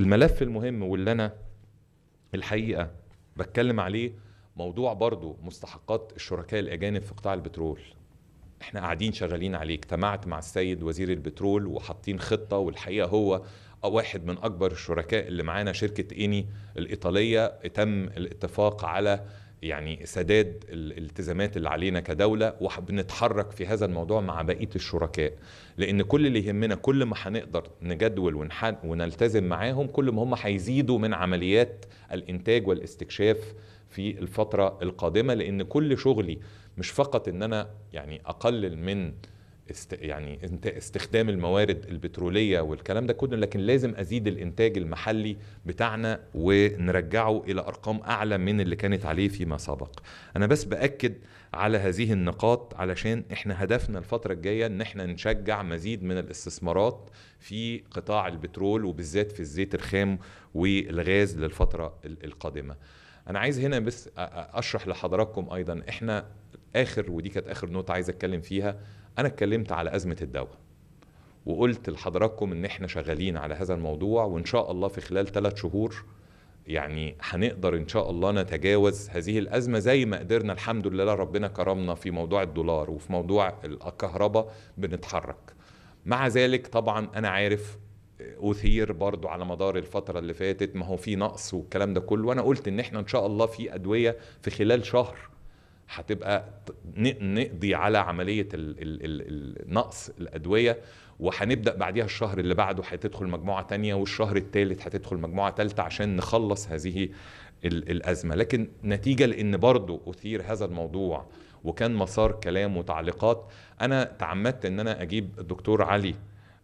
الملف المهم واللي انا الحقيقه بتكلم عليه موضوع برضو مستحقات الشركاء الاجانب في قطاع البترول احنا قاعدين شغالين عليه اجتمعت مع السيد وزير البترول وحاطين خطه والحقيقه هو واحد من اكبر الشركاء اللي معانا شركه اني الايطاليه تم الاتفاق على يعني سداد الالتزامات اللي علينا كدوله وبنتحرك في هذا الموضوع مع بقيه الشركاء لان كل اللي يهمنا كل ما هنقدر نجدول ونلتزم معاهم كل ما هم هيزيدوا من عمليات الانتاج والاستكشاف في الفتره القادمه لان كل شغلي مش فقط ان انا يعني اقلل من است يعني استخدام الموارد البتروليه والكلام ده كله لكن لازم ازيد الانتاج المحلي بتاعنا ونرجعه الى ارقام اعلى من اللي كانت عليه فيما سبق انا بس باكد على هذه النقاط علشان احنا هدفنا الفتره الجايه ان احنا نشجع مزيد من الاستثمارات في قطاع البترول وبالذات في الزيت الخام والغاز للفتره القادمه انا عايز هنا بس اشرح لحضراتكم ايضا احنا اخر ودي كانت اخر نقطه عايز اتكلم فيها انا اتكلمت على ازمه الدواء وقلت لحضراتكم ان احنا شغالين على هذا الموضوع وان شاء الله في خلال ثلاث شهور يعني هنقدر ان شاء الله نتجاوز هذه الازمه زي ما قدرنا الحمد لله ربنا كرمنا في موضوع الدولار وفي موضوع الكهرباء بنتحرك مع ذلك طبعا انا عارف اثير برضو على مدار الفتره اللي فاتت ما هو في نقص والكلام ده كله وانا قلت ان احنا ان شاء الله في ادويه في خلال شهر هتبقى نقضي على عمليه نقص الادويه وهنبدا بعديها الشهر اللي بعده هتدخل مجموعه تانية والشهر الثالث هتدخل مجموعه ثالثه عشان نخلص هذه الازمه لكن نتيجه لان برضه اثير هذا الموضوع وكان مسار كلام وتعليقات انا تعمدت ان انا اجيب الدكتور علي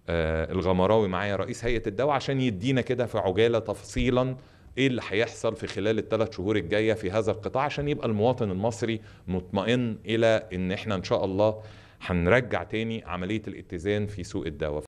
آه، الغمراوي معايا رئيس هيئه الدواء عشان يدينا كده في عجاله تفصيلا ايه اللي هيحصل في خلال الثلاث شهور الجايه في هذا القطاع عشان يبقى المواطن المصري مطمئن الى ان احنا ان شاء الله هنرجع تاني عمليه الاتزان في سوق الدواء